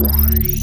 Bye.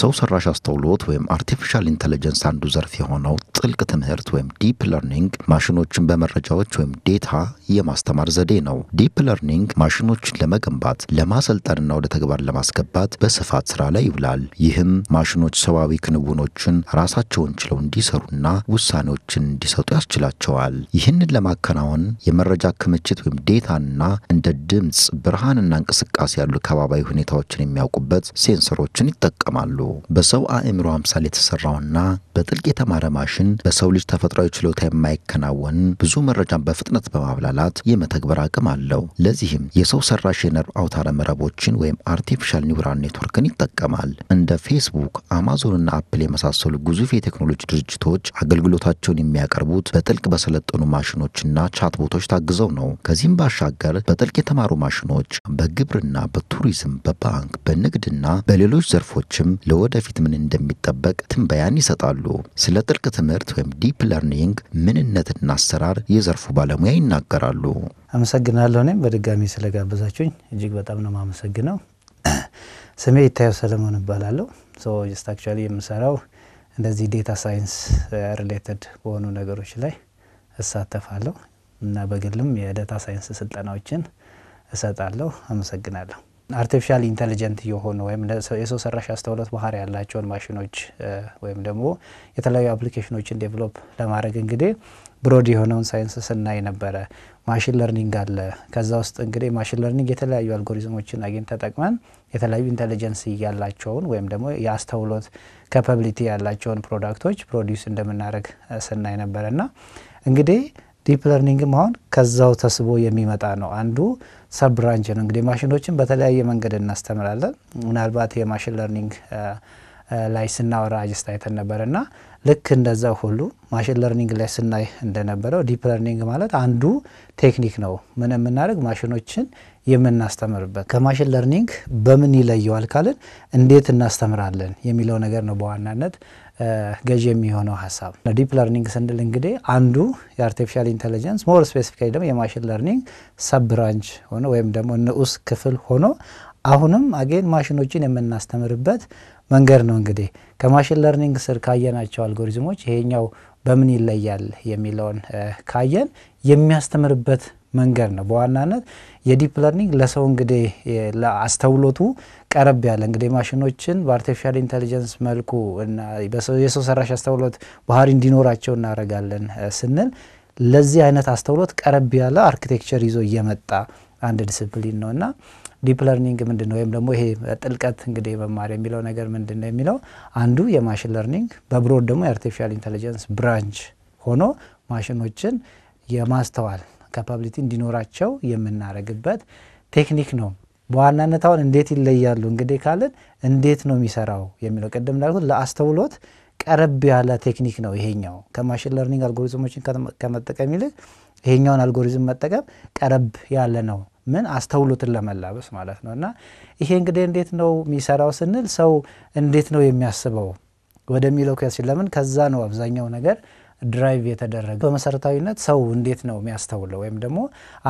የሰው ሰራሽ አስተውሎት ወይም አርቲፊሻል ኢንተለጀንስ አንዱ ዘርፍ የሆነው ጥልቅ ትምህርት ወይም ዲፕ ለርኒንግ ማሽኖችን በመረጃዎች ወይም ዴታ የማስተማር ዘዴ ነው። ዲፕ ለርኒንግ ማሽኖችን ለመገንባት ለማሰልጠንና ወደ ተግባር ለማስገባት በስፋት ስራ ላይ ይውላል። ይህም ማሽኖች ሰብአዊ ክንውኖችን ራሳቸውን ችለው እንዲሰሩና ውሳኔዎችን እንዲሰጡ ያስችላቸዋል። ይህንን ለማከናወን የመረጃ ክምችት ወይም ዴታና እንደ ድምፅ፣ ብርሃንና እንቅስቃሴ ያሉ ከባባዊ ሁኔታዎችን የሚያውቁበት ሴንሰሮችን ይጠቀማሉ። በሰው አእምሮ አምሳል የተሰራውና በጥልቅ የተማረ ማሽን በሰው ልጅ ተፈጥሯዊ ችሎታ የማይከናወን ብዙ መረጃን በፍጥነት በማብላላት የመተግበር አቅም አለው። ለዚህም የሰው ሰራሽ የነርቭ አውታረ መረቦችን ወይም አርቲፊሻል ኒውራል ኔትወርክን ይጠቀማል። እንደ ፌስቡክ፣ አማዞንና አፕል የመሳሰሉ ግዙፍ የቴክኖሎጂ ድርጅቶች አገልግሎታቸውን የሚያቀርቡት በጥልቅ በሰለጠኑ ማሽኖችና ቻትቦቶች ታግዘው ነው። ከዚህም ባሻገር በጥልቅ የተማሩ ማሽኖች በግብርና፣ በቱሪዝም፣ በባንክ፣ በንግድና በሌሎች ዘርፎችም ለወደፊት ምን እንደሚጠበቅ ትንበያን ይሰጣሉ። ስለ ጥልቅ ትምህርት ወይም ዲፕ ለርኒንግ ምንነትና አሰራር የዘርፉ ባለሙያ ይናገራሉ። አመሰግናለሁ። እኔም በድጋሚ ስለጋበዛችሁኝ እጅግ በጣም ነው የማመሰግነው። ስሜ ይታየው ሰለሞን እባላለሁ። ጀስት አክቹዋሊ የምሰራው እንደዚህ ዴታ ሳይንስ ሪሌትድ በሆኑ ነገሮች ላይ እሳተፋለሁ እና በግልም የዴታ ሳይንስ ስልጠናዎችን እሰጣለሁ። አመሰግናለሁ። አርቲፊሻል ኢንቴሊጀንት የሆኑ ወይም የሰው ሰራሽ አስተውሎት ባህሪ ያላቸውን ማሽኖች ወይም ደግሞ የተለያዩ አፕሊኬሽኖችን ዴቨሎፕ ለማድረግ እንግዲህ ብሮድ የሆነውን ሳይንስ ስናይ ነበረ። ማሽን ለርኒንግ አለ። ከዛ ውስጥ እንግዲህ ማሽን ለርኒንግ የተለያዩ አልጎሪዝሞችን አግኝ ተጠቅመን የተለያዩ ኢንቴሊጀንስ ያላቸውን ወይም ደግሞ የአስተውሎት ካፓቢሊቲ ያላቸውን ፕሮዳክቶች ፕሮዲውስ እንደምናደርግ ስናይ ነበረ እና እንግዲህ ዲፕ ለርኒንግም አሁን ከዛው ተስቦ የሚመጣ ነው አንዱ ሰብ ብራንች ነው። እንግዲህ ማሽኖችን በተለያየ መንገድ እናስተምራለን። ምናልባት የማሽን ለርኒንግ ላይ ስናወራ አጅስት አይተን ነበር እና ልክ እንደዛ ሁሉ ማሽን ለርኒንግ ላይ ስናይ እንደነበረው ዲፕ ለርኒንግ ማለት አንዱ ቴክኒክ ነው። ምን የምናደርግ ማሽኖችን የምናስተምርበት። ከማሽን ለርኒንግ በምን ይለየዋል ካልን እንዴት እናስተምራለን የሚለው ነገር ነው በዋናነት ገዢ የሚሆነው ሀሳብ ዲፕ ለርኒንግ ስንል እንግዲህ አንዱ የአርቲፊሻል ኢንቴሊጀንስ ሞር ስፔሲፊካሊ ደግሞ የማሽን ለርኒንግ ሰብ ብራንች ሆኖ ወይም ደግሞ ንዑስ ክፍል ሆኖ አሁንም አጌን ማሽኖችን የምናስተምርበት መንገድ ነው። እንግዲህ ከማሽን ለርኒንግ ስር ካየናቸው አልጎሪዝሞች ይሄኛው በምን ይለያል የሚለውን ካየን የሚያስተምርበት መንገድ ነው። በዋናነት የዲፕ ለርኒንግ ለሰው እንግዲህ አስተውሎቱ ቀረብ ያለ እንግዲህ ማሽኖችን በአርቲፊሻል ኢንቴሊጀንስ መልኩ እና የሰው ሰራሽ አስተውሎት ባህሪ እንዲኖራቸው እናደርጋለን ስንል ለዚህ አይነት አስተውሎት ቀረብ ያለ አርኪቴክቸር ይዞ እየመጣ አንድ ዲስፕሊን ነው እና ዲፕ ለርኒንግ ምንድን ነው ወይም ደግሞ ይሄ ጥልቀት እንግዲህ መማር የሚለው ነገር ምንድን ነው የሚለው አንዱ የማሽን ለርኒንግ በብሮድ ደግሞ የአርቲፊሻል ኢንቴሊጀንስ ብራንች ሆኖ ማሽኖችን የማስተዋል ካፓቢሊቲ እንዲኖራቸው የምናደርግበት ቴክኒክ ነው። በዋናነት አሁን እንዴት ይለያሉ እንግዲህ ካልን እንዴት ነው የሚሰራው የሚለው ቅድም እንዳልኩት ለአስተውሎት ቀረብ ያለ ቴክኒክ ነው ይሄኛው። ከማሽን ለርኒንግ አልጎሪዝሞችን ከመጠቀም ይልቅ ይሄኛውን አልጎሪዝም መጠቀም ቀረብ ያለ ነው። ምን አስተውሎትን ለመላበስ ማለት ነው። እና ይሄ እንግዲህ እንዴት ነው የሚሰራው ስንል ሰው እንዴት ነው የሚያስበው ወደሚለው ከሲል ለምን ከዛ ነው አብዛኛው ነገር ድራይቭ የተደረገ በመሰረታዊነት ሰው እንዴት ነው የሚያስተውለው ወይም ደግሞ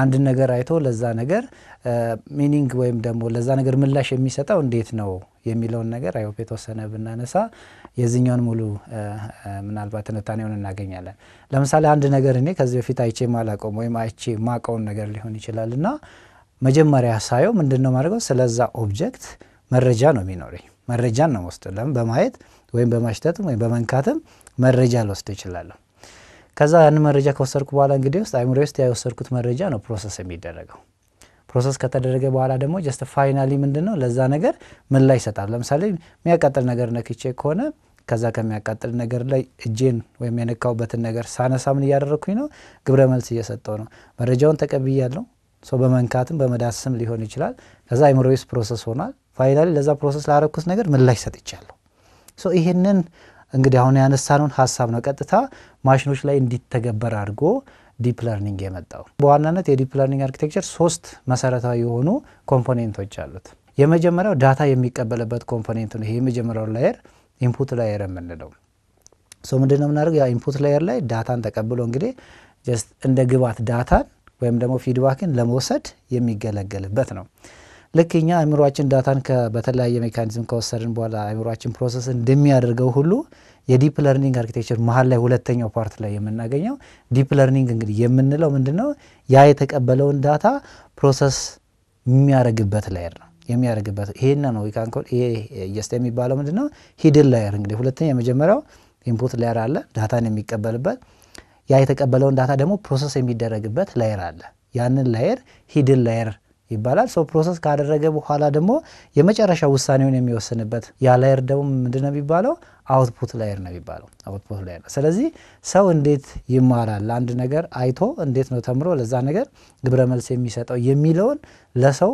አንድን ነገር አይቶ ለዛ ነገር ሚኒንግ ወይም ደግሞ ለዛ ነገር ምላሽ የሚሰጠው እንዴት ነው የሚለውን ነገር አይሆፕ የተወሰነ ብናነሳ የዚህኛውን ሙሉ ምናልባት ትንታኔውን እናገኛለን። ለምሳሌ አንድ ነገር እኔ ከዚህ በፊት አይቼ ማላቀውም ወይም አይቼ ማቀውን ነገር ሊሆን ይችላል እና መጀመሪያ ሳየው ምንድን ነው ማድረገው ስለዛ ኦብጀክት መረጃ ነው የሚኖረኝ መረጃን ነው ወስደለም በማየት ወይም በማሽተትም ወይም በመንካትም መረጃ ልወስድ እችላለሁ። ከዛ ያንን መረጃ ከወሰድኩ በኋላ እንግዲህ ውስጥ አይምሮ ውስጥ የወሰድኩት መረጃ ነው ፕሮሰስ የሚደረገው። ፕሮሰስ ከተደረገ በኋላ ደግሞ ጀስት ፋይናሊ ምንድን ነው ለዛ ነገር ምን ላይ ይሰጣል። ለምሳሌ የሚያቃጥል ነገር ነክቼ ከሆነ ከዛ ከሚያቃጥል ነገር ላይ እጄን ወይም የነካውበትን ነገር ሳነሳ ምን እያደረግኩኝ ነው? ግብረ መልስ እየሰጠው ነው። መረጃውን ተቀብያለሁ። ሰው በመንካትም በመዳስም ሊሆን ይችላል። ከዛ አይምሮዊስ ፕሮሰስ ሆኗል። ፋይናሊ ለዛ ፕሮሰስ ላረኩት ነገር ምላሽ ሰጥቻለሁ። ይህንን እንግዲህ አሁን ያነሳነውን ሀሳብ ነው ቀጥታ ማሽኖች ላይ እንዲተገበር አድርጎ ዲፕ ለርኒንግ የመጣው። በዋናነት የዲፕ ለርኒንግ አርኪቴክቸር ሶስት መሰረታዊ የሆኑ ኮምፖኔንቶች አሉት። የመጀመሪያው ዳታ የሚቀበልበት ኮምፖኔንት ነው። ይሄ የመጀመሪያው ላየር ኢንፑት ላየር የምንለው ሶ ምንድነው የምናደርገው? ያ ኢንፑት ላየር ላይ ዳታን ተቀብሎ እንግዲህ ጀስት እንደ ግባት ዳታን ወይም ደግሞ ፊድባክን ለመውሰድ የሚገለገልበት ነው። ልክ እኛ አእምሯችን ዳታን በተለያየ ሜካኒዝም ከወሰድን በኋላ አእምሯችን ፕሮሰስ እንደሚያደርገው ሁሉ የዲፕ ለርኒንግ አርኪቴክቸር መሀል ላይ ሁለተኛው ፓርት ላይ የምናገኘው ዲፕ ለርኒንግ እንግዲህ የምንለው ምንድን ነው? ያ የተቀበለውን ዳታ ፕሮሰስ የሚያደርግበት ላየር ነው የሚያደርግበት ይሄን ነው ይካንኮል ይሄ የስተ የሚባለው ምንድን ነው? ሂድን ላየር እንግዲህ ሁለተኛ የመጀመሪያው ኢንፑት ላየር አለ ዳታን የሚቀበልበት ያ የተቀበለውን ዳታ ደግሞ ፕሮሰስ የሚደረግበት ላየር አለ። ያንን ላየር ሂድን ላየር ይባላል። ሰው ፕሮሰስ ካደረገ በኋላ ደግሞ የመጨረሻ ውሳኔውን የሚወስንበት ያ ላየር ደግሞ ምንድን ነው የሚባለው? አውትፑት ላየር ነው የሚባለው። አውትፑት ላየር ነው። ስለዚህ ሰው እንዴት ይማራል? አንድ ነገር አይቶ እንዴት ነው ተምሮ ለዛ ነገር ግብረ መልስ የሚሰጠው የሚለውን ለሰው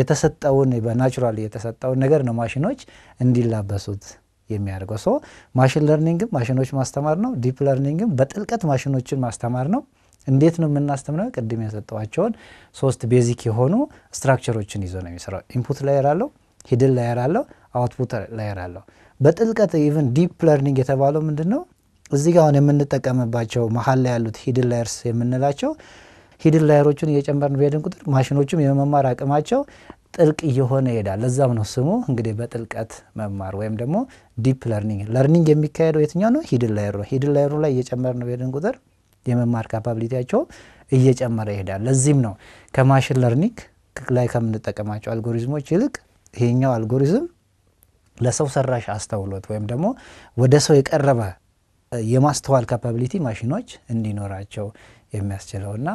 የተሰጠውን በናቹራል የተሰጠውን ነገር ነው ማሽኖች እንዲላበሱት የሚያደርገው። ሶ ማሽን ለርኒንግም ማሽኖች ማስተማር ነው። ዲፕ ለርኒንግም በጥልቀት ማሽኖችን ማስተማር ነው። እንዴት ነው የምናስተምረው? ቅድም የሰጠዋቸውን ሶስት ቤዚክ የሆኑ ስትራክቸሮችን ይዞ ነው የሚሰራው። ኢንፑት ላየር አለው፣ ሂድን ላየር አለው፣ አውትፑት ላየር አለው። በጥልቀት ኢቨን ዲፕ ለርኒንግ የተባለው ምንድን ነው? እዚህ ጋር አሁን የምንጠቀምባቸው መሀል ላይ ያሉት ሂድን ላየርስ የምንላቸው ሂድን ላየሮቹን እየጨመርን በሄድን ቁጥር ማሽኖቹም የመማር አቅማቸው ጥልቅ እየሆነ ይሄዳል። ለዛም ነው ስሙ እንግዲህ በጥልቀት መማር ወይም ደግሞ ዲፕ ለርኒንግ። ለርኒንግ የሚካሄደው የትኛው ነው? ሂድን ላየሩ ነው። ሂድን ላየሩ ላይ እየጨመርን በሄድን ቁጥር የመማር ካፓብሊቲያቸው እየጨመረ ይሄዳል። ለዚህም ነው ከማሽን ለርኒንግ ላይ ከምንጠቀማቸው አልጎሪዝሞች ይልቅ ይሄኛው አልጎሪዝም ለሰው ሰራሽ አስተውሎት ወይም ደግሞ ወደ ሰው የቀረበ የማስተዋል ካፓቢሊቲ ማሽኖች እንዲኖራቸው የሚያስችለው እና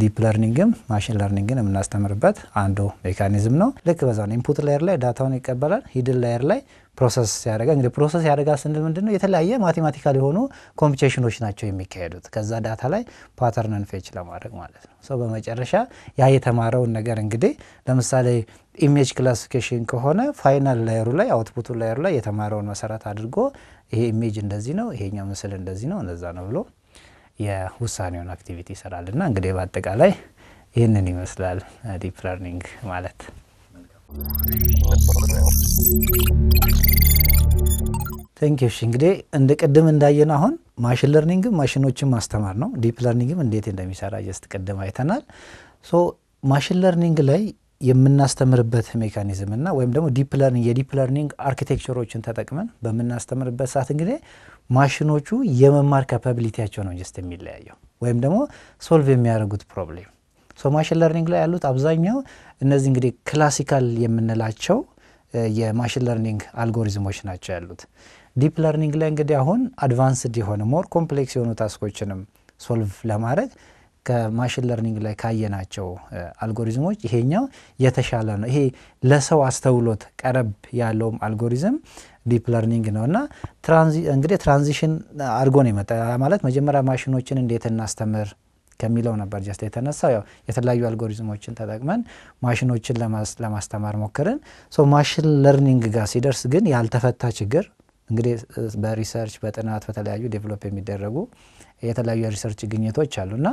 ዲፕ ለርኒንግም ማሽን ለርኒንግን የምናስተምርበት አንዱ ሜካኒዝም ነው። ልክ በዛ ኢንፑት ላየር ላይ ዳታውን ይቀበላል። ሂድን ላየር ላይ ፕሮሰስ ያደርጋል። እንግዲህ ፕሮሰስ ያደርጋል ስንል ምንድን ነው? የተለያየ ማቴማቲካል የሆኑ ኮምፒቴሽኖች ናቸው የሚካሄዱት ከዛ ዳታ ላይ ፓተርንን ፌች ለማድረግ ማለት ነው። ሰው በመጨረሻ ያ የተማረውን ነገር እንግዲህ ለምሳሌ ኢሜጅ ክላሲፊኬሽን ከሆነ ፋይናል ላየሩ ላይ አውትፑቱ ላየሩ ላይ የተማረውን መሰረት አድርጎ ይሄ ኢሜጅ እንደዚህ ነው፣ ይሄኛው ምስል እንደዚህ ነው፣ እነዛ ነው ብሎ የውሳኔውን አክቲቪቲ ይሰራል። እና እንግዲህ በአጠቃላይ ይህንን ይመስላል ዲፕ ለርኒንግ ማለት ቴንኪሽ እንግዲህ እንደ ቅድም እንዳየን አሁን ማሽን ለርኒንግም ማሽኖችን ማስተማር ነው። ዲፕ ለርኒንግም እንዴት እንደሚሰራ ጀስት ቅድም አይተናል። ሶ ማሽን ለርኒንግ ላይ የምናስተምርበት ሜካኒዝም እና ወይም ደግሞ ዲፕ ለርኒንግ የዲፕ ለርኒንግ አርኪቴክቸሮችን ተጠቅመን በምናስተምርበት ሰዓት እንግዲህ ማሽኖቹ የመማር ካፓቢሊቲያቸው ነው ጀስት የሚለያየው ወይም ደግሞ ሶልቭ የሚያደርጉት ፕሮብሌም ማሽን ለርኒንግ ላይ ያሉት አብዛኛው እነዚህ እንግዲህ ክላሲካል የምንላቸው የማሽን ለርኒንግ አልጎሪዝሞች ናቸው ያሉት። ዲፕ ለርኒንግ ላይ እንግዲህ አሁን አድቫንስድ የሆነ ሞር ኮምፕሌክስ የሆኑ ታስኮችንም ሶልቭ ለማድረግ ከማሽን ለርኒንግ ላይ ካየናቸው አልጎሪዝሞች ይሄኛው የተሻለ ነው። ይሄ ለሰው አስተውሎት ቀረብ ያለውም አልጎሪዝም ዲፕ ለርኒንግ ነው እና እንግዲህ ትራንዚሽን አድርጎ ነው የመጣ ማለት መጀመሪያ ማሽኖችን እንዴት እናስተምር ከሚለው ነበር ጀስት የተነሳው። ያው የተለያዩ አልጎሪዝሞችን ተጠቅመን ማሽኖችን ለማስተማር ሞክርን። ሶ ማሽን ለርኒንግ ጋር ሲደርስ ግን ያልተፈታ ችግር እንግዲህ በሪሰርች በጥናት በተለያዩ ዴቨሎፕ የሚደረጉ የተለያዩ የሪሰርች ግኝቶች አሉና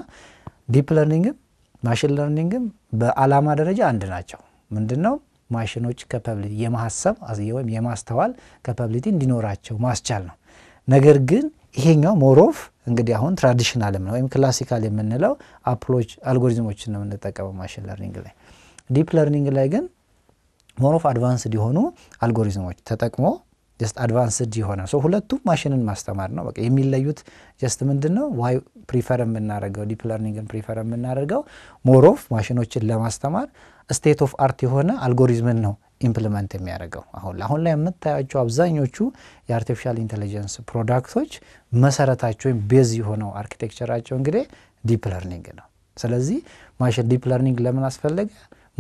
ዲፕ ለርኒንግም ማሽን ለርኒንግም በአላማ ደረጃ አንድ ናቸው። ምንድን ነው ማሽኖች ከፐብሊቲ የማሰብ ወይም የማስተዋል ከፐብሊቲ እንዲኖራቸው ማስቻል ነው። ነገር ግን ይሄኛው ሞሮፍ እንግዲህ አሁን ትራዲሽናል ነው ወይም ክላሲካል የምንለው አፕሎች አልጎሪዝሞችን ነው የምንጠቀመው ማሽን ለርኒንግ ላይ። ዲፕ ለርኒንግ ላይ ግን ሞሮፍ አድቫንስድ የሆኑ አልጎሪዝሞች ተጠቅሞ ጀስት አድቫንስድ የሆነ ሰው ሁለቱም ማሽንን ማስተማር ነው። በቃ የሚለዩት ጀስት ምንድን ነው ዋይ ፕሪፈር የምናደርገው ዲፕ ለርኒንግን ፕሪፈር የምናደርገው ሞሮፍ ማሽኖችን ለማስተማር ስቴት ኦፍ አርት የሆነ አልጎሪዝምን ነው ኢምፕሊመንት የሚያደርገው አሁን አሁን ላይ የምታያቸው አብዛኞቹ የአርቲፊሻል ኢንቴሊጀንስ ፕሮዳክቶች መሰረታቸው ወይም ቤዝ የሆነው አርኪቴክቸራቸው እንግዲህ ዲፕ ለርኒንግ ነው። ስለዚህ ማሽን ዲፕ ለርኒንግ ለምን አስፈለገ?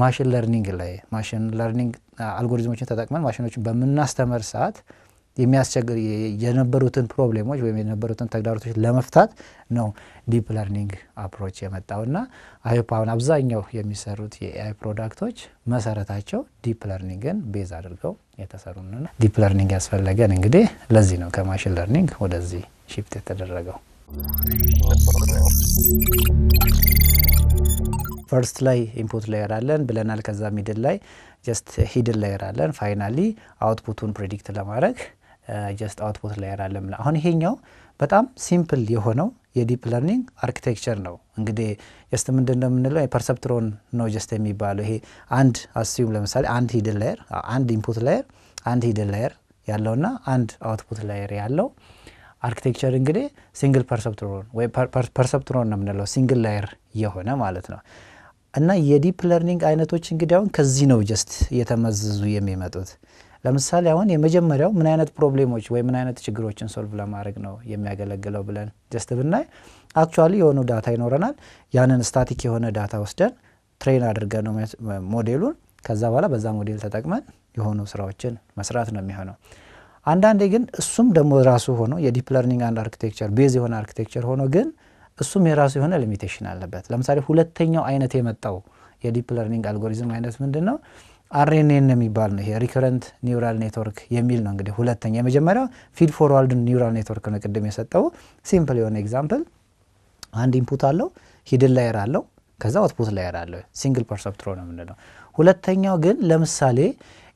ማሽን ለርኒንግ ላይ ማሽን ለርኒንግ አልጎሪዝሞችን ተጠቅመን ማሽኖችን በምናስተምር ሰዓት የሚያስቸግር የነበሩትን ፕሮብሌሞች ወይም የነበሩትን ተግዳሮቶች ለመፍታት ነው ዲፕ ለርኒንግ አፕሮች የመጣው እና አይፓውን አብዛኛው የሚሰሩት የኤአይ ፕሮዳክቶች መሰረታቸው ዲፕ ለርኒንግን ቤዝ አድርገው የተሰሩ ነው። ዲፕ ለርኒንግ ያስፈለገን እንግዲህ ለዚህ ነው ከማሽን ለርኒንግ ወደዚህ ሺፍት የተደረገው። ፈርስት ላይ ኢንፑት ላይ ራለን ብለናል። ከዛ ሚድል ላይ ጀስት ሂድል ላይ ራለን። ፋይናሊ አውትፑቱን ፕሬዲክት ለማድረግ ጀስት አውትፑት ላይ ያላለም። አሁን ይሄኛው በጣም ሲምፕል የሆነው የዲፕ ለርኒንግ አርኪቴክቸር ነው። እንግዲህ ጀስት ምንድን ነው የምንለው የፐርሰፕትሮን ነው ጀስት የሚባለው ይሄ አንድ አስዩም ለምሳሌ አንድ ሂድን ላየር፣ አንድ ኢንፑት ላየር፣ አንድ ሂድን ላየር ያለውና አንድ አውትፑት ላየር ያለው አርኪቴክቸር እንግዲህ ሲንግል ፐርሰፕትሮን ወይ ፐርሰፕትሮን ነው የምንለው ሲንግል ላየር የሆነ ማለት ነው። እና የዲፕ ለርኒንግ አይነቶች እንግዲህ አሁን ከዚህ ነው ጀስት እየተመዘዙ የሚመጡት። ለምሳሌ አሁን የመጀመሪያው ምን አይነት ፕሮብሌሞች ወይ ምን አይነት ችግሮችን ሶልቭ ለማድረግ ነው የሚያገለግለው ብለን ጀስት ብናይ አክቹዋሊ የሆኑ ዳታ ይኖረናል። ያንን ስታቲክ የሆነ ዳታ ወስደን ትሬን አድርገ ነው ሞዴሉን። ከዛ በኋላ በዛ ሞዴል ተጠቅመን የሆኑ ስራዎችን መስራት ነው የሚሆነው። አንዳንዴ ግን እሱም ደግሞ ራሱ ሆኖ የዲፕ ለርኒንግ አንድ አርኪቴክቸር ቤዝ የሆነ አርኪቴክቸር ሆኖ ግን እሱም የራሱ የሆነ ሊሚቴሽን አለበት። ለምሳሌ ሁለተኛው አይነት የመጣው የዲፕ ለርኒንግ አልጎሪዝም አይነት ምንድን ነው? አርኤንኤን የሚባል ነው። ይሄ ሪከረንት ኒውራል ኔትወርክ የሚል ነው። እንግዲህ ሁለተኛ የመጀመሪያው ፊድ ፎርዋርድ ኒውራል ኔትወርክ ነው ቅድም የሰጠው ሲምፕል የሆነ ኤግዛምፕል። አንድ ኢንፑት አለው፣ ሂድን ላየር አለው፣ ከዛ አውትፑት ላየር አለው። ሲንግል ፐርሰፕትሮ ነው የምንለው። ሁለተኛው ግን ለምሳሌ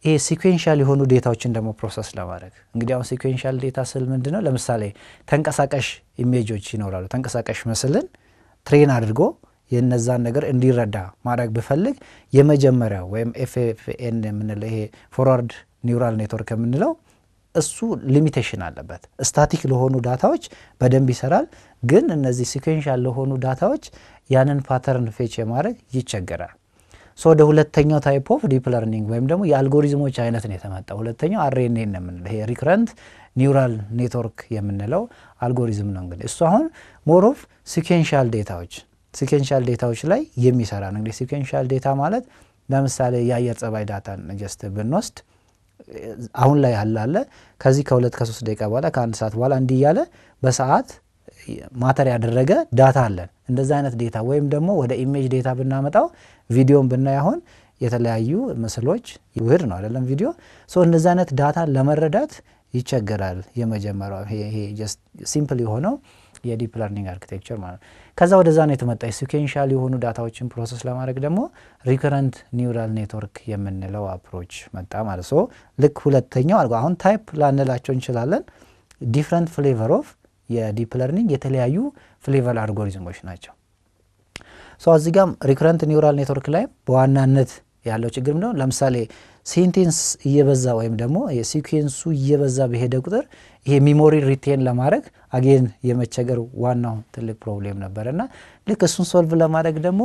ይሄ ሲኩዌንሻል የሆኑ ዴታዎችን ደግሞ ፕሮሰስ ለማድረግ እንግዲህ አሁን ሲኩዌንሻል ዴታ ስል ምንድን ነው? ለምሳሌ ተንቀሳቃሽ ኢሜጆች ይኖራሉ። ተንቀሳቃሽ ምስልን ትሬን አድርጎ የነዛን ነገር እንዲረዳ ማድረግ ብፈልግ የመጀመሪያው ወይም ኤፍኤፍኤን የምንለው ይሄ ፎርዋርድ ኒውራል ኔትወርክ የምንለው እሱ ሊሚቴሽን አለበት። ስታቲክ ለሆኑ ዳታዎች በደንብ ይሰራል፣ ግን እነዚህ ሲኩዌንሻል ለሆኑ ዳታዎች ያንን ፓተርን ፌች የማድረግ ይቸገራል። ሶ ወደ ሁለተኛው ታይፕ ኦፍ ዲፕ ለርኒንግ ወይም ደግሞ የአልጎሪዝሞች አይነት ነው የተመጣ። ሁለተኛው አሬኔ የምንለው ይሄ ሪክረንት ኒውራል ኔትወርክ የምንለው አልጎሪዝም ነው። እንግዲህ እሱ አሁን ሞር ኦፍ ሲኩዌንሻል ዴታዎች ሲኬንሻል ዴታዎች ላይ የሚሰራ ነው። እንግዲህ ሲኬንሻል ዴታ ማለት ለምሳሌ የአየር ጸባይ ዳታን ጀስት ብንወስድ አሁን ላይ ያላለ ከዚህ ከሁለት ከሶስት ደቂቃ በኋላ ከአንድ ሰዓት በኋላ እንዲህ እያለ በሰዓት ማተር ያደረገ ዳታ አለን። እንደዚ አይነት ዴታ ወይም ደግሞ ወደ ኢሜጅ ዴታ ብናመጣው ቪዲዮን ብናይ አሁን የተለያዩ ምስሎች ውህድ ነው አይደለም ቪዲዮ ሶ እንደዚ አይነት ዳታ ለመረዳት ይቸገራል። የመጀመሪያው ይሄ ሲምፕል የሆነው የዲፕ ለርኒንግ አርኪቴክቸር ማለት ነው። ከዛ ወደዛ ነው የተመጣ ሲኬንሻል የሆኑ ዳታዎችን ፕሮሰስ ለማድረግ ደግሞ ሪከረንት ኒውራል ኔትወርክ የምንለው አፕሮች መጣ ማለት ሶ ልክ ሁለተኛው አልጎ አሁን ታይፕ ላንላቸው እንችላለን። ዲፍረንት ፍሌቨር ኦፍ የዲፕ ለርኒንግ የተለያዩ ፍሌቨር አልጎሪዝሞች ናቸው። ሶ እዚህ ጋም ሪከረንት ኒውራል ኔትወርክ ላይ በዋናነት ያለው ችግር ምንድነው? ለምሳሌ ሴንቴንስ እየበዛ ወይም ደግሞ የሲኩዌንሱ እየበዛ በሄደ ቁጥር ይሄ ሚሞሪ ሪቴን ለማድረግ አጌን የመቸገር ዋናው ትልቅ ፕሮብሌም ነበር እና ልክ እሱን ሶልቭ ለማድረግ ደግሞ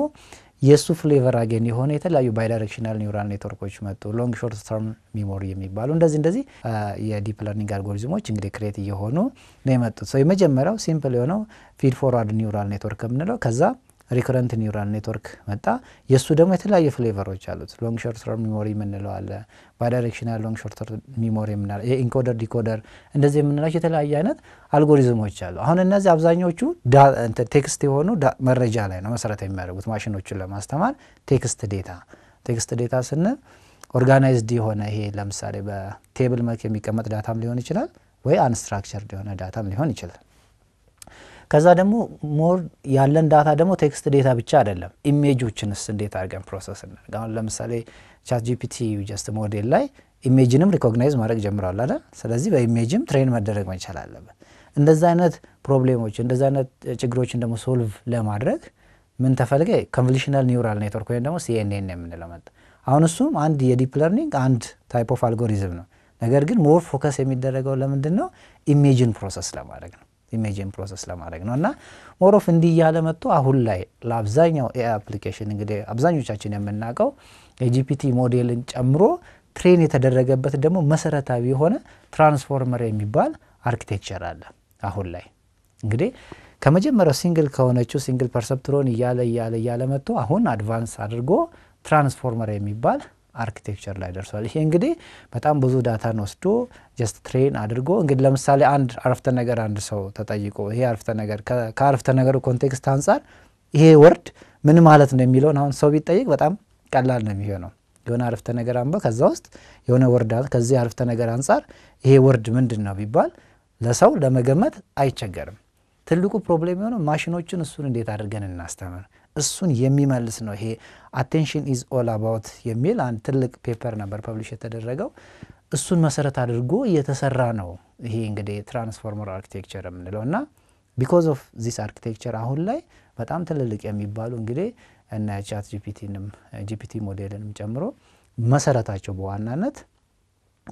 የእሱ ፍሌቨር አጌን የሆነ የተለያዩ ባይዳይሬክሽናል ኒውራል ኔትወርኮች መጡ። ሎንግ ሾርት ተርም ሚሞሪ የሚባሉ እንደዚህ እንደዚህ የዲፕ ለርኒንግ አልጎሪዝሞች እንግዲህ ክሬት እየሆኑ ነው የመጡት። ሰው የመጀመሪያው ሲምፕል የሆነው ፊድ ፎርዋርድ ኒውራል ኔትወርክ የምንለው ከዛ ሪከረንት ኒውራል ኔትወርክ መጣ። የእሱ ደግሞ የተለያዩ ፍሌቨሮች አሉት። ሎንግ ሾርተር ሚሞሪ የምንለው አለ፣ ባይዳይሬክሽናል ሎንግ ሾርተር ሚሞሪ የምንለው ኢንኮደር፣ ዲኮደር እንደዚህ የምንላቸው የተለያዩ አይነት አልጎሪዝሞች አሉ። አሁን እነዚህ አብዛኞቹ ቴክስት የሆኑ መረጃ ላይ ነው መሰረት የሚያደርጉት ማሽኖቹን ለማስተማር ቴክስት ዴታ። ቴክስት ዴታ ስንል ኦርጋናይዝድ የሆነ ይሄ ለምሳሌ በቴብል መልክ የሚቀመጥ ዳታም ሊሆን ይችላል ወይ አንስትራክቸር የሆነ ዳታም ሊሆን ይችላል። ከዛ ደግሞ ሞር ያለን ዳታ ደግሞ ቴክስት ዴታ ብቻ አይደለም፣ ኢሜጆችንስ እንዴት አድርገን ፕሮሰስ እናድርግ። አሁን ለምሳሌ ቻት ጂፒቲ ጀስት ሞዴል ላይ ኢሜጅንም ሪኮግናይዝ ማድረግ ጀምረዋል አይደል? ስለዚህ በኢሜጅም ትሬን መደረግ መቻል አለበት። እንደዛ አይነት ፕሮብሌሞች እንደዛ አይነት ችግሮችን ደግሞ ሶልቭ ለማድረግ ምን ተፈልገ? ኮንቮሉሽናል ኒውራል ኔትወርክ ወይም ደግሞ ሲኤንኤን የምንለው መጣ። አሁን እሱም አንድ የዲፕ ለርኒንግ አንድ ታይፕ ኦፍ አልጎሪዝም ነው። ነገር ግን ሞር ፎከስ የሚደረገው ለምንድን ነው? ኢሜጅን ፕሮሰስ ለማድረግ ነው። ኢሜጅን ፕሮሰስ ለማድረግ ነው እና ሞሮፍ እንዲህ እያለ መጥቶ አሁን ላይ ለአብዛኛው ኤ አፕሊኬሽን እንግዲህ አብዛኞቻችን የምናውቀው የጂፒቲ ሞዴልን ጨምሮ ትሬን የተደረገበት ደግሞ መሰረታዊ የሆነ ትራንስፎርመር የሚባል አርኪቴክቸር አለ። አሁን ላይ እንግዲህ ከመጀመሪያው ሲንግል ከሆነችው ሲንግል ፐርሰፕትሮን እያለ እያለ እያለ መጥቶ አሁን አድቫንስ አድርጎ ትራንስፎርመር የሚባል አርኪቴክቸር ላይ ደርሷል። ይሄ እንግዲህ በጣም ብዙ ዳታን ወስዶ ጀስት ትሬን አድርጎ እንግዲህ ለምሳሌ አንድ አረፍተ ነገር አንድ ሰው ተጠይቆ ይሄ አረፍተ ነገር ከአረፍተ ነገሩ ኮንቴክስት አንጻር ይሄ ወርድ ምን ማለት ነው የሚለውን አሁን ሰው ቢጠይቅ በጣም ቀላል ነው የሚሆነው። የሆነ አረፍተ ነገር አንበ ከዛ ውስጥ የሆነ ወርድ ከዚህ አረፍተ ነገር አንጻር ይሄ ወርድ ምንድን ነው ቢባል ለሰው ለመገመት አይቸገርም። ትልቁ ፕሮብሌም የሆነው ማሽኖችን እሱን እንዴት አድርገን እናስተምር እሱን የሚመልስ ነው። ይሄ አቴንሽን ኢዝ ኦል አባውት የሚል አንድ ትልቅ ፔፐር ነበር ፐብሊሽ የተደረገው። እሱን መሰረት አድርጎ የተሰራ ነው። ይሄ እንግዲህ ትራንስፎርመር አርኪቴክቸር የምንለው እና ቢኮዝ ኦፍ ዚስ አርኪቴክቸር አሁን ላይ በጣም ትልልቅ የሚባሉ እንግዲህ እና ቻት ጂፒቲንም ጂፒቲ ሞዴልንም ጨምሮ መሰረታቸው በዋናነት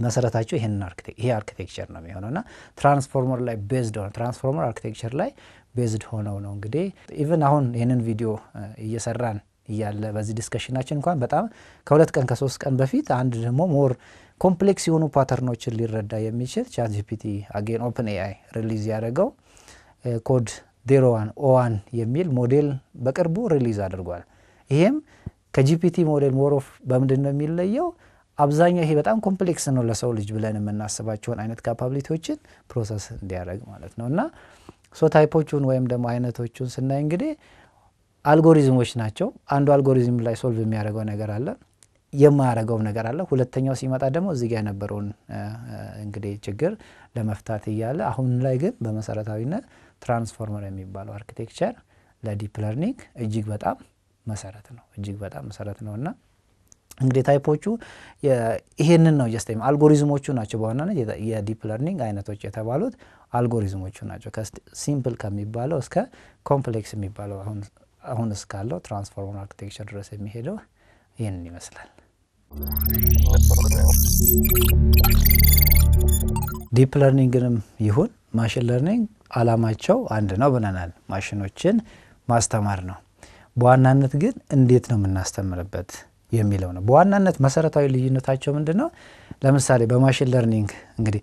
መሰረታቸው ይህንን ይሄ አርኪቴክቸር ነው የሚሆነው እና ትራንስፎርመር ላይ ቤዝድ ሆነ ትራንስፎርመር አርኪቴክቸር ላይ ቤዝድ ሆነው ነው እንግዲህ ኢቨን አሁን ይህንን ቪዲዮ እየሰራን እያለ በዚህ ዲስከሽናችን እንኳን በጣም ከሁለት ቀን ከሶስት ቀን በፊት አንድ ደግሞ ሞር ኮምፕሌክስ የሆኑ ፓተርኖችን ሊረዳ የሚችል ቻት ጂፒቲ አጌን ኦፕን ኤአይ ሪሊዝ ያደረገው ኮድ ዜሮ ዋን ኦዋን የሚል ሞዴል በቅርቡ ሪሊዝ አድርጓል። ይሄም ከጂፒቲ ሞዴል ሞሮፍ በምንድን ነው የሚለየው? አብዛኛው ይሄ በጣም ኮምፕሌክስ ነው ለሰው ልጅ ብለን የምናስባቸውን አይነት ካፓብሊቲዎችን ፕሮሰስ እንዲያደርግ ማለት ነው እና ሶ ታይፖቹን ወይም ደግሞ አይነቶቹን ስናይ እንግዲህ አልጎሪዝሞች ናቸው። አንዱ አልጎሪዝም ላይ ሶልቭ የሚያደርገው ነገር አለ፣ የማያደርገው ነገር አለ። ሁለተኛው ሲመጣ ደግሞ እዚህ ጋ የነበረውን እንግዲህ ችግር ለመፍታት እያለ አሁን ላይ ግን በመሰረታዊነት ትራንስፎርመር የሚባለው አርኪቴክቸር ለዲፕ ለርኒንግ እጅግ በጣም መሰረት ነው እጅግ በጣም መሰረት ነው እና እንግዲህ ታይፖቹ ይሄንን ነው ጀስት አልጎሪዝሞቹ ናቸው በዋናነት የዲፕ ለርኒንግ አይነቶች የተባሉት አልጎሪዝሞቹ ናቸው። ሲምፕል ከሚባለው እስከ ኮምፕሌክስ የሚባለው አሁን እስካለው ትራንስፎርመር አርኪቴክቸር ድረስ የሚሄደው ይህንን ይመስላል። ዲፕ ለርኒንግንም ይሁን ማሽን ለርኒንግ አላማቸው አንድ ነው ብለናል። ማሽኖችን ማስተማር ነው። በዋናነት ግን እንዴት ነው የምናስተምርበት የሚለው ነው። በዋናነት መሰረታዊ ልዩነታቸው ምንድን ነው? ለምሳሌ በማሽን ለርኒንግ እንግዲህ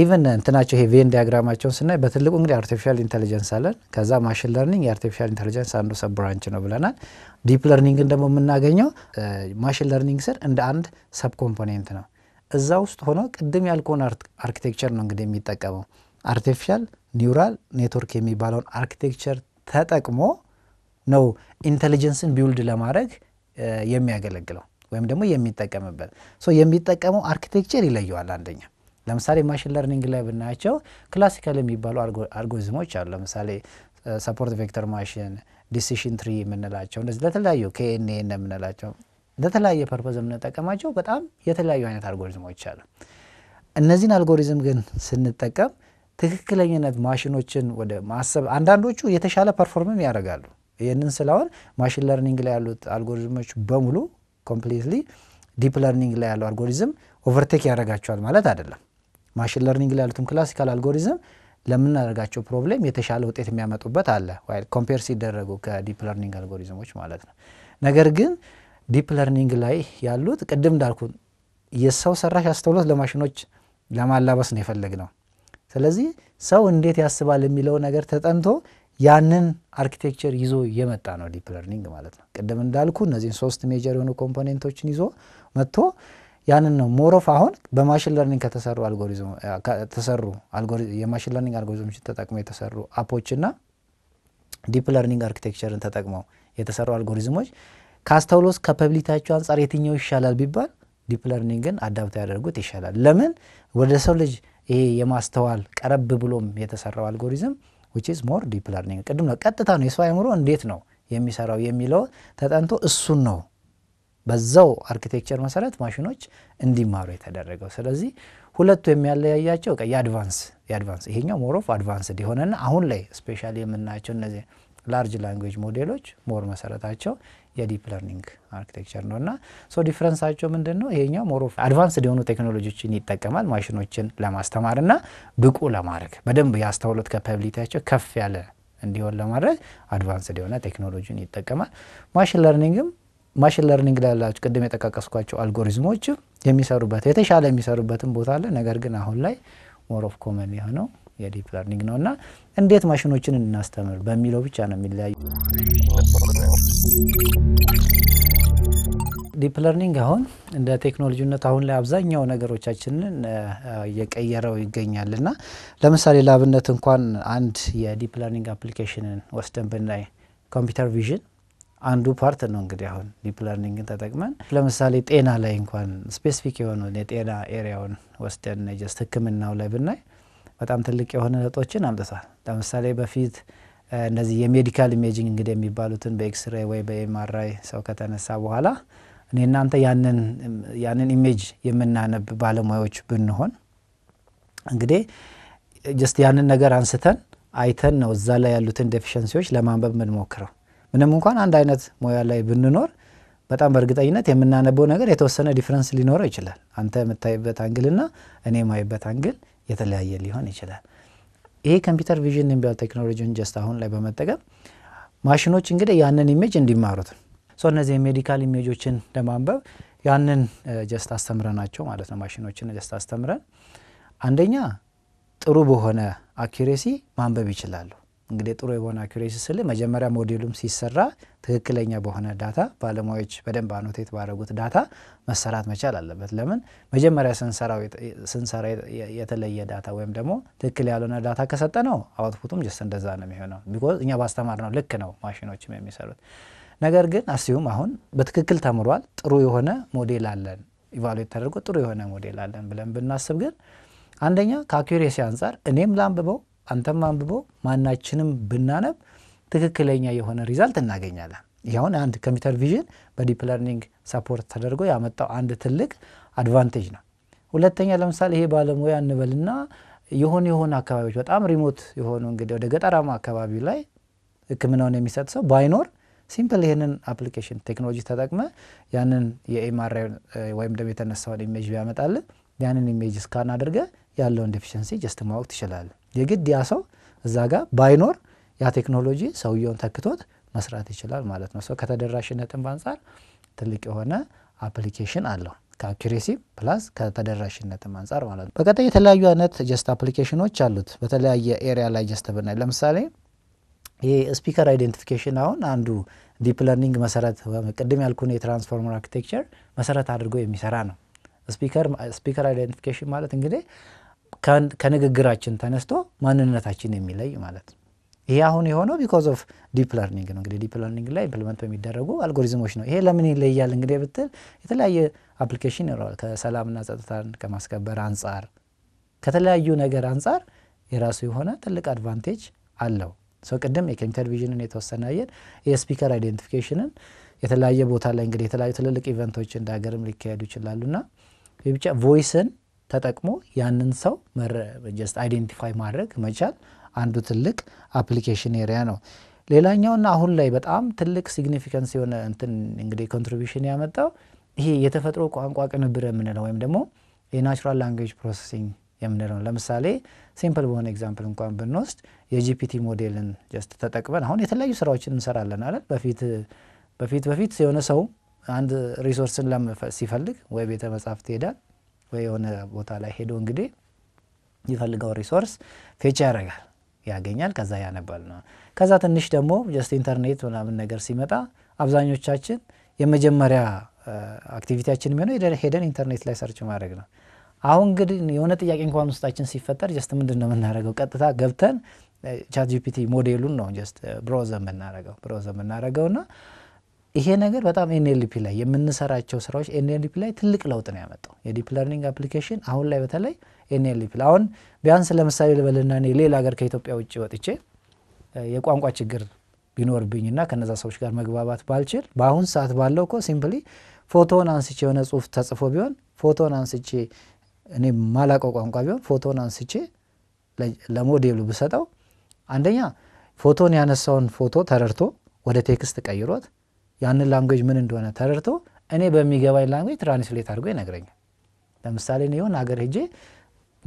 ኢቨን እንትናቸው ይሄ ቬን ዲያግራማቸውን ስናይ በትልቁ እንግዲህ አርቲፊሻል ኢንቴሊጀንስ አለን። ከዛ ማሽን ለርኒንግ የአርቲፊሻል ኢንቴሊጀንስ አንዱ ሰብ ብራንች ነው ብለናል። ዲፕ ለርኒንግን ደግሞ የምናገኘው ማሽን ለርኒንግ ስር እንደ አንድ ሰብ ኮምፖኔንት ነው። እዛ ውስጥ ሆኖ ቅድም ያልከውን አርኪቴክቸር ነው እንግዲህ የሚጠቀመው አርቲፊሻል ኒውራል ኔትወርክ የሚባለውን አርኪቴክቸር ተጠቅሞ ነው ኢንቴሊጀንስን ቢውልድ ለማድረግ የሚያገለግለው ወይም ደግሞ የሚጠቀምበት የሚጠቀመው አርኪቴክቸር ይለየዋል። አንደኛ ለምሳሌ ማሽን ለርኒንግ ላይ ብናያቸው ክላሲካል የሚባሉ አልጎሪዝሞች አሉ። ለምሳሌ ሰፖርት ቬክተር ማሽን፣ ዲሲሽን ትሪ የምንላቸው እንደዚህ ለተለያዩ ኬኤንኤን የምንላቸው ለተለያየ ፐርፖዝ የምንጠቀማቸው በጣም የተለያዩ አይነት አልጎሪዝሞች አሉ። እነዚህን አልጎሪዝም ግን ስንጠቀም ትክክለኝነት ማሽኖችን ወደ ማሰብ አንዳንዶቹ የተሻለ ፐርፎርምም ያደርጋሉ ይህንን ስለሆን ማሽን ለርኒንግ ላይ ያሉት አልጎሪዝሞች በሙሉ ኮምፕሊትሊ ዲፕ ለርኒንግ ላይ ያለው አልጎሪዝም ኦቨርቴክ ያደርጋቸዋል ማለት አይደለም። ማሽን ለርኒንግ ላይ ያሉትም ክላሲካል አልጎሪዝም ለምናደርጋቸው ፕሮብሌም የተሻለ ውጤት የሚያመጡበት አለ ኮምፔር ሲደረጉ ከዲፕ ለርኒንግ አልጎሪዝሞች ማለት ነው። ነገር ግን ዲፕ ለርኒንግ ላይ ያሉት ቅድም እንዳልኩ የሰው ሰራሽ አስተውሎት ለማሽኖች ለማላበስ ነው የፈለግ ነው። ስለዚህ ሰው እንዴት ያስባል የሚለው ነገር ተጠንቶ ያንን አርኪቴክቸር ይዞ የመጣ ነው ዲፕ ለርኒንግ ማለት ነው። ቅድም እንዳልኩ እነዚህን ሶስት ሜጀር የሆኑ ኮምፖኔንቶችን ይዞ መጥቶ ያንን ነው ሞሮፍ አሁን በማሽን ለርኒንግ ከተሰሩ ተሰሩ የማሽን ለርኒንግ አልጎሪዝሞችን ተጠቅመው የተሰሩ አፖች እና ዲፕ ለርኒንግ አርኪቴክቸርን ተጠቅመው የተሰሩ አልጎሪዝሞች ከአስተውሎስ ከፐብሊታቸው አንጻር የትኛው ይሻላል ቢባል ዲፕ ለርኒንግን አዳብታ ያደርጉት ይሻላል። ለምን ወደ ሰው ልጅ ይሄ የማስተዋል ቀረብ ብሎም የተሰራው አልጎሪዝም ዊች ኢዝ ሞር ዲፕ ለርኒንግ ቅድም ነው ቀጥታ ነው የሰው አእምሮ እንዴት ነው የሚሰራው የሚለው ተጠንቶ እሱን ነው በዛው አርኪቴክቸር መሰረት ማሽኖች እንዲማሩ የተደረገው። ስለዚህ ሁለቱ የሚያለያያቸው የአድቫንስ የአድቫንስ ይሄኛው ሞር ኦፍ አድቫንስድ የሆነና አሁን ላይ ስፔሻሊ የምናያቸው እነዚህ ላርጅ ላንጉዌጅ ሞዴሎች ሞር መሰረታቸው የዲፕ ለርኒንግ አርኪቴክቸር ነው እና ሶ ዲፍረንሳቸው ምንድን ነው? ይሄኛው ሞሮ አድቫንስድ የሆኑ ቴክኖሎጂዎችን ይጠቀማል ማሽኖችን ለማስተማር እና ብቁ ለማድረግ በደንብ የአስተውሎት ካፓቢሊቲያቸው ከፍ ያለ እንዲሆን ለማድረግ አድቫንስድ የሆነ ቴክኖሎጂን ይጠቀማል። ማሽን ለርኒንግም ማሽን ለርኒንግ ላላቸው ቅድም የጠቃቀስኳቸው አልጎሪዝሞች የሚሰሩበት የተሻለ የሚሰሩበትን ቦታ አለ። ነገር ግን አሁን ላይ ሞር ኦፍ ኮመን የሆነው የዲፕ ለርኒንግ ነው እና እንዴት ማሽኖችን እናስተምር በሚለው ብቻ ነው የሚለያዩ። ዲፕ ለርኒንግ አሁን እንደ ቴክኖሎጂነት አሁን ላይ አብዛኛው ነገሮቻችንን እየቀየረው ይገኛል እና ለምሳሌ ለአብነት እንኳን አንድ የዲፕ ለርኒንግ አፕሊኬሽንን ወስደን ብናይ ኮምፒውተር ቪዥን አንዱ ፓርት ነው። እንግዲህ አሁን ዲፕ ለርኒንግን ተጠቅመን ለምሳሌ ጤና ላይ እንኳን ስፔሲፊክ የሆኑ የጤና ኤሪያውን ወስደን ጀስት ሕክምናው ላይ ብናይ በጣም ትልቅ የሆነ ለውጦችን አምጥቷል። ለምሳሌ በፊት እነዚህ የሜዲካል ኢሜጂንግ እንግዲህ የሚባሉትን በኤክስሬይ ወይ በኤምአርአይ ሰው ከተነሳ በኋላ እኔ እናንተ ያንን ኢሜጅ የምናነብ ባለሙያዎች ብንሆን እንግዲህ ጀስት ያንን ነገር አንስተን አይተን ነው እዛ ላይ ያሉትን ዴፊሽንሲዎች ለማንበብ የምንሞክረው። ምንም እንኳን አንድ አይነት ሙያ ላይ ብንኖር በጣም በእርግጠኝነት የምናነበው ነገር የተወሰነ ዲፍረንስ ሊኖረው ይችላል። አንተ የምታይበት አንግልና እኔ የማይበት አንግል የተለያየ ሊሆን ይችላል። ይሄ ኮምፒውተር ቪዥን የሚባል ቴክኖሎጂን ጀስት አሁን ላይ በመጠቀም ማሽኖች እንግዲህ ያንን ኢሜጅ እንዲማሩት ሶ እነዚህ የሜዲካል ኢሜጆችን ለማንበብ ያንን ጀስት uh, አስተምረናቸው ማለት ነው። ማሽኖችን ጀስት አስተምረን አንደኛ ጥሩ በሆነ አኪሬሲ ማንበብ ይችላሉ። እንግዲህ ጥሩ የሆነ አኩሬሲ ስል መጀመሪያ ሞዴሉም ሲሰራ ትክክለኛ በሆነ ዳታ ባለሙያዎች በደንብ አኖቴት ባደረጉት ዳታ መሰራት መቻል አለበት። ለምን መጀመሪያ ስንሰራ የተለየ ዳታ ወይም ደግሞ ትክክል ያልሆነ ዳታ ከሰጠ ነው አውትፑቱም ጀስት እንደዛ ነው የሚሆነው። ቢኮዝ እኛ ባስተማር ነው ልክ ነው ማሽኖችም የሚሰሩት ነገር ግን አስዩም አሁን በትክክል ተምሯል። ጥሩ የሆነ ሞዴል አለን ኢቫሉዌት ተደርጎ ጥሩ የሆነ ሞዴል አለን ብለን ብናስብ ግን አንደኛ ከአኩሬሲ አንጻር እኔም ላንብበው አንተም አንብቦ ማናችንም ብናነብ ትክክለኛ የሆነ ሪዛልት እናገኛለን። ይሁን አንድ ኮምፒውተር ቪዥን በዲፕ ለርኒንግ ሰፖርት ተደርጎ ያመጣው አንድ ትልቅ አድቫንቴጅ ነው። ሁለተኛ ለምሳሌ ይሄ ባለሙያ እንበልና የሆኑ የሆኑ አካባቢዎች በጣም ሪሞት የሆኑ እንግዲህ ወደ ገጠራማ አካባቢ ላይ ሕክምናውን የሚሰጥ ሰው ባይኖር ሲምፕል ይህንን አፕሊኬሽን ቴክኖሎጂ ተጠቅመ ያንን የኤምአርአይ ወይም ደግሞ የተነሳውን ኢሜጅ ቢያመጣልን ያንን ኢሜጅ ስካን አድርገ ያለውን ዲፊሽንሲ ጀስት ማወቅ ትችላለን። የግድ ያ ሰው እዛ ጋር ባይኖር ያ ቴክኖሎጂ ሰውየውን ተክቶት መስራት ይችላል ማለት ነው። ሰው ከተደራሽነትም አንጻር ትልቅ የሆነ አፕሊኬሽን አለው ከአኪሬሲ ፕላስ ከተደራሽነትም አንጻር ማለት ነው። በቀጣይ የተለያዩ አይነት ጀስት አፕሊኬሽኖች አሉት። በተለያየ ኤሪያ ላይ ጀስት ብናይ ለምሳሌ ይህ ስፒከር አይደንቲፊኬሽን አሁን አንዱ ዲፕ ለርኒንግ መሰረት ቅድም ያልኩን የትራንስፎርመር አርኪቴክቸር መሰረት አድርጎ የሚሰራ ነው። ስፒከር አይደንቲፊኬሽን ማለት እንግዲህ ከንግግራችን ተነስቶ ማንነታችን የሚለይ ማለት ነው። ይሄ አሁን የሆነው ቢኮዝ ኦፍ ዲፕ ለርኒንግ ነው። እንግዲህ ዲፕ ለርኒንግ ላይ ኢምፕሊመንት በሚደረጉ አልጎሪዝሞች ነው። ይሄ ለምን ይለያል እንግዲህ ብትል የተለያየ አፕሊኬሽን ይኖረዋል። ከሰላምና ጸጥታን ከማስከበር አንጻር፣ ከተለያዩ ነገር አንጻር የራሱ የሆነ ትልቅ አድቫንቴጅ አለው። ሰው ቅድም የኮምፒውተር ቪዥንን የተወሰነ አየን። የስፒከር አይደንቲፊኬሽንን የተለያየ ቦታ ላይ እንግዲህ የተለያዩ ትልልቅ ኢቨንቶች እንደ ሀገርም ሊካሄዱ ይችላሉና ብቻ ቮይስን ተጠቅሞ ያንን ሰው ጀስት አይዴንቲፋይ ማድረግ መቻል አንዱ ትልቅ አፕሊኬሽን ኤሪያ ነው። ሌላኛውና አሁን ላይ በጣም ትልቅ ሲግኒፊካንስ የሆነ እንትን እንግዲህ ኮንትሪቢሽን ያመጣው ይሄ የተፈጥሮ ቋንቋ ቅንብር የምንለው ወይም ደግሞ የናቹራል ላንጉዌጅ ፕሮሰሲንግ የምንለው ለምሳሌ ሲምፕል በሆነ ኤግዛምፕል እንኳን ብንወስድ የጂፒቲ ሞዴልን ጀስት ተጠቅመን አሁን የተለያዩ ስራዎችን እንሰራለን አለ በፊት በፊት በፊት የሆነ ሰው አንድ ሪሶርስን ሲፈልግ ወይ ቤተ መጽሐፍት ይሄዳል ወይ የሆነ ቦታ ላይ ሄዶ እንግዲህ ይፈልገው ሪሶርስ ፌች ያደርጋል ያገኛል። ከዛ ያነባል ነው። ከዛ ትንሽ ደግሞ ጀስት ኢንተርኔት ምናምን ነገር ሲመጣ አብዛኞቻችን የመጀመሪያ አክቲቪቲያችን የሚሆነው ሄደን ኢንተርኔት ላይ ሰርች ማድረግ ነው። አሁን ግን የሆነ ጥያቄ እንኳን ውስጣችን ሲፈጠር ጀስት ምንድን ነው የምናደረገው ቀጥታ ገብተን ቻት ጂፒቲ ሞዴሉን ነው ጀስት ብሮዘ የምናደረገው ብሮዘ የምናደረገው ና ይሄ ነገር በጣም ኤንኤልፒ ላይ የምንሰራቸው ስራዎች ኤንኤልፒ ላይ ትልቅ ለውጥ ነው ያመጣው። የዲፕ ለርኒንግ አፕሊኬሽን አሁን ላይ በተለይ ኤንኤልፒ ላይ አሁን ቢያንስ ለምሳሌ ልበልና እኔ ሌላ ሀገር ከኢትዮጵያ ውጭ ወጥቼ የቋንቋ ችግር ቢኖርብኝና ከነዛ ሰዎች ጋር መግባባት ባልችል በአሁን ሰዓት ባለው እኮ ሲምፕሊ ፎቶን አንስቼ የሆነ ጽሁፍ ተጽፎ ቢሆን ፎቶን አንስቼ እኔ ማላቀው ቋንቋ ቢሆን ፎቶን አንስቼ ለሞዴሉ ብሰጠው አንደኛ ፎቶን ያነሳውን ፎቶ ተረድቶ ወደ ቴክስት ቀይሮት ያንን ላንጉጅ ምን እንደሆነ ተረድቶ እኔ በሚገባኝ ላንጉጅ ትራንስሌት አድርጎ ይነግረኛል። ለምሳሌ እኔ አገር ሀገር ሄጄ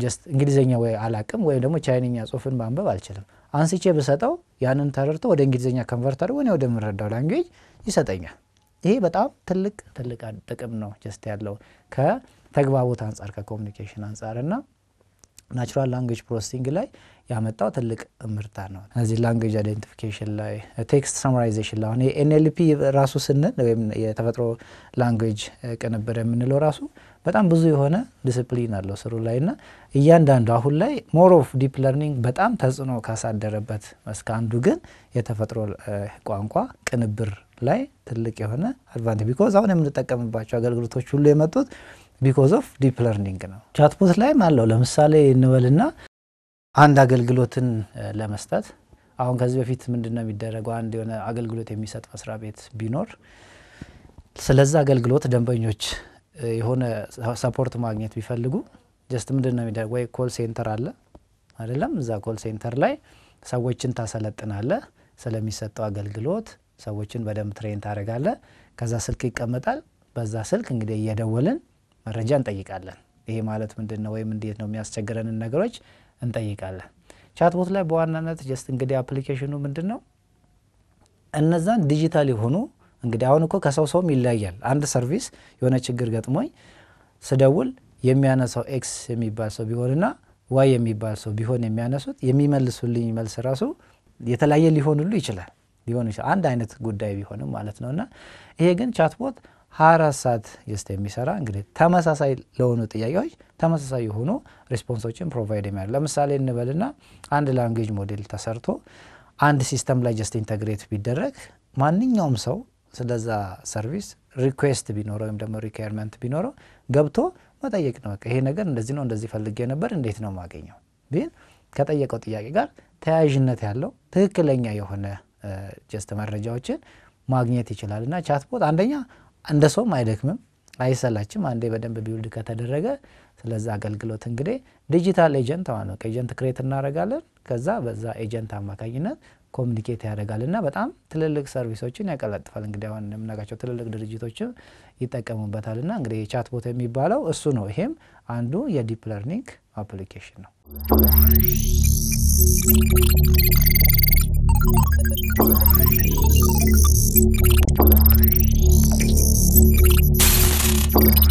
ጀስት እንግሊዝኛ ወይ አላቅም ወይም ደግሞ ቻይንኛ ጽሁፍን ማንበብ አልችልም። አንስቼ ብሰጠው ያንን ተረድቶ ወደ እንግሊዝኛ ከንቨርት አድርጎ እኔ ወደምረዳው ላንጉጅ ይሰጠኛል። ይሄ በጣም ትልቅ ትልቅ ጥቅም ነው ጀስት ያለው ከተግባቦት አንጻር ከኮሚኒኬሽን አንጻር እና ናቹራል ላንጉጅ ፕሮሰሲንግ ላይ ያመጣው ትልቅ ምርታ ነው። እዚህ ላንጉጅ አይደንቲፊኬሽን ላይ ቴክስት ሰማራይዜሽን ላይ አሁን ኤንኤልፒ ራሱ ስንል ወይም የተፈጥሮ ላንጉጅ ቅንብር የምንለው ራሱ በጣም ብዙ የሆነ ዲስፕሊን አለው ስሩ ላይ ና እያንዳንዱ አሁን ላይ ሞር ኦፍ ዲፕ ለርኒንግ በጣም ተጽዕኖ ካሳደረበት መስክ አንዱ ግን የተፈጥሮ ቋንቋ ቅንብር ላይ ትልቅ የሆነ አድቫንቴጅ ቢኮዝ አሁን የምንጠቀምባቸው አገልግሎቶች ሁሉ የመጡት ቢኮዝ ኦፍ ዲፕ ለርኒንግ ነው። ቻትቦት ላይም አለው። ለምሳሌ እንበልና አንድ አገልግሎትን ለመስጠት አሁን ከዚህ በፊት ምንድን ነው የሚደረገው? አንድ የሆነ አገልግሎት የሚሰጥ መስሪያ ቤት ቢኖር ስለዛ አገልግሎት ደንበኞች የሆነ ሰፖርት ማግኘት ቢፈልጉ ጀስት ምንድን ነው የሚደረገው? ወይ ኮል ሴንተር አለ አይደለም? እዛ ኮል ሴንተር ላይ ሰዎችን ታሰለጥናለ። ስለሚሰጠው አገልግሎት ሰዎችን በደንብ ትሬን ታደርጋለ። ከዛ ስልክ ይቀመጣል። በዛ ስልክ እንግዲህ እየደወልን መረጃ እንጠይቃለን። ይሄ ማለት ምንድን ነው ወይም እንዴት ነው የሚያስቸግረንን ነገሮች እንጠይቃለን። ቻትቦት ላይ በዋናነት ጀስት እንግዲህ አፕሊኬሽኑ ምንድን ነው እነዛን ዲጂታል የሆኑ እንግዲህ አሁን እኮ ከሰው ሰውም ይለያል። አንድ ሰርቪስ የሆነ ችግር ገጥሞኝ ስደውል የሚያነሳው ኤክስ የሚባል ሰው ቢሆንና ዋይ የሚባል ሰው ቢሆን የሚያነሱት የሚመልሱልኝ መልስ ራሱ የተለያየ ሊሆንሉ ይችላል ሊሆን ይችላል አንድ አይነት ጉዳይ ቢሆንም ማለት ነው እና ይሄ ግን ቻትቦት ሀያ ሰዓት ጀስት የሚሰራ እንግዲህ ተመሳሳይ ለሆኑ ጥያቄዎች ተመሳሳይ የሆኑ ሪስፖንሶችን ፕሮቫይድ የሚያደርግ ለምሳሌ እንበልና አንድ ላንጉጅ ሞዴል ተሰርቶ አንድ ሲስተም ላይ ጀስት ኢንተግሬት ቢደረግ ማንኛውም ሰው ስለዛ ሰርቪስ ሪኩዌስት ቢኖረው ወይም ደግሞ ሪኳርመንት ቢኖረው ገብቶ መጠየቅ ነው። ይሄ ነገር እንደዚህ ነው፣ እንደዚህ ፈልጌ ነበር፣ እንዴት ነው ማገኘው ቢል ከጠየቀው ጥያቄ ጋር ተያያዥነት ያለው ትክክለኛ የሆነ ጀስት መረጃዎችን ማግኘት ይችላል። እና ቻትቦት አንደኛ እንደ ሰውም አይደክምም፣ አይሰላችም። አንዴ በደንብ ቢውልድ ከተደረገ ስለዛ አገልግሎት እንግዲህ ዲጂታል ኤጀንት ማለት ነው። ኤጀንት ክሬት እናደርጋለን። ከዛ በዛ ኤጀንት አማካኝነት ኮሚኒኬት ያደርጋል እና በጣም ትልልቅ ሰርቪሶችን ያቀላጥፋል። እንግዲህ አሁን የምናውቃቸው ትልልቅ ድርጅቶችም ይጠቀሙበታል። እና እንግዲህ የቻት ቦት የሚባለው እሱ ነው። ይሄም አንዱ የዲፕ ለርኒንግ አፕሊኬሽን ነው። Thank you. Thank you.